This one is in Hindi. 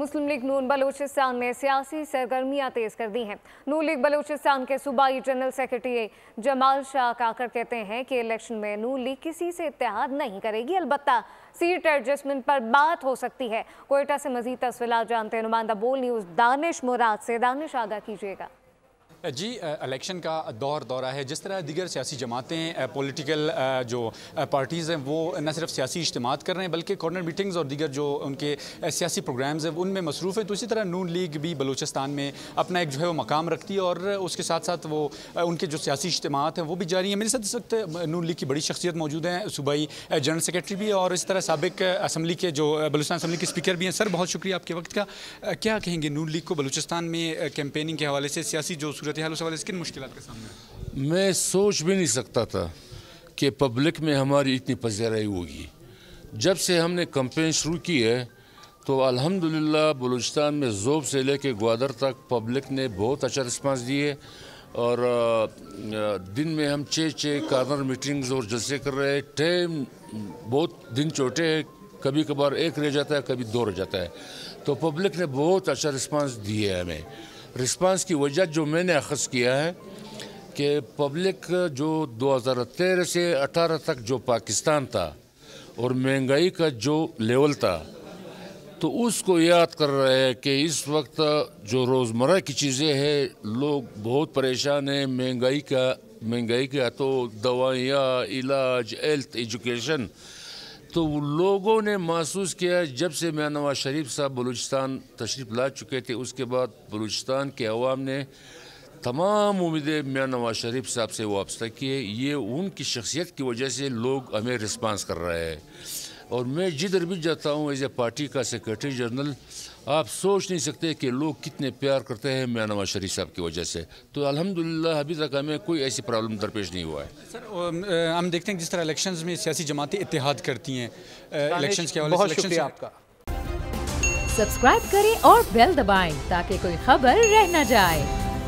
मुस्लिम लीग नून बलूचिस्तान में सियासी सरगर्मियां तेज़ कर दी हैं नून लीग बलूचिस्तान के सूबाई जनरल सेक्रेटरी जमाल शाह काकर कहते हैं कि इलेक्शन में नून लीग किसी से इतिहाद नहीं करेगी अलबत् सीट एडजस्टमेंट पर बात हो सकती है कोयटा से मजीद तस्वीर जानते हैं नुमाइंदा बोल न्यूज़ दानिश मुराद से दानिश आगा कीजिएगा जी इलेक्शन का दौर दौरा है जिस तरह दीगर सियासी जमातें पॉलिटिकल जो पार्टीज़ हैं वो न सिर्फ सियासी इज्तम कर रहे हैं बल्कि कॉर्नर मीटिंग्स और दीगर जो उनके सियासी प्रोग्राम्स हैं उनमें मसरूफ़ हैं तो इसी तरह नून लीग भी बलूचिस्तान में अपना एक जो है वो मकाम रखती है और उसके साथ साथ वो उनके जो सियासी इज्तम हैं वो भी जारी हैं मेरे साथ इस वक्त नून लीग की बड़ी शख्सियत मौजूद हैं सूबाई जनरल सेक्रेटरी भी और इस तरह सबक असम्बली के जो बलूचिस्तान असम्बली के स्पीकर भी हैं सर बहुत शुक्रिया आपके वक्त का क्या कहेंगे नून लीग को बलूचिस्तान में कैंपेनिंग के हवाले से सियासी जो सूरत हल किन मुश्किल के सामने मैं सोच भी नहीं सकता था कि पब्लिक में हमारी इतनी पजीराई होगी जब से हमने कंपेन शुरू की है तो अल्हम्दुलिल्लाह बलूचिस्तान में जोब से लेके ग्वादर तक पब्लिक ने बहुत अच्छा रिस्पांस दिए और दिन में हम छः छः कॉर्नर मीटिंग्स और जलसे कर रहे हैं टाइम बहुत दिन छोटे हैं कभी कभार एक रह जाता है कभी दो रह जाता है तो पब्लिक ने बहुत अच्छा रिस्पांस दिया है हमें रिस्पांस की वजह जो मैंने अखज़ किया है कि पब्लिक जो 2013 से 18 तक जो पाकिस्तान था और महंगाई का जो लेवल था तो उसको याद कर रहा है कि इस वक्त जो रोज़मर्रा की चीज़ें हैं लोग बहुत परेशान हैं महंगाई का महंगाई का तो दवाइयाँ इलाज हेल्थ एजुकेशन तो लोगों ने महसूस किया जब से मैं नवाज शरीफ साहब बलूचिस्तान तशरीफ ला चुके थे उसके बाद बलूचिस्तान के अवाम ने तमाम उम्मीदें मियाँ नवाज शरीफ साहब से वाबस्ता किए ये उनकी शख्सियत की वजह से लोग हमें रिस्पांस कर रहे हैं और मैं जिधर भी जाता हूँ एज ए पार्टी का सेक्रेटरी जनरल आप सोच नहीं सकते कि लोग कितने प्यार करते हैं मियाँ नवाज शरीफ साहब की वजह से तो अल्हम्दुलिल्लाह अभी तक हमें कोई ऐसी प्रॉब्लम दरपेश नहीं हुआ है सर हम देखते हैं जिस तरह इलेक्शंस में सियासी जमातें इतिहाद करती हैं इलेक्शंस के बहुत शुक्रिया आपका सब्सक्राइब करें और बेल दबाएं ताकि कोई खबर रह न जाए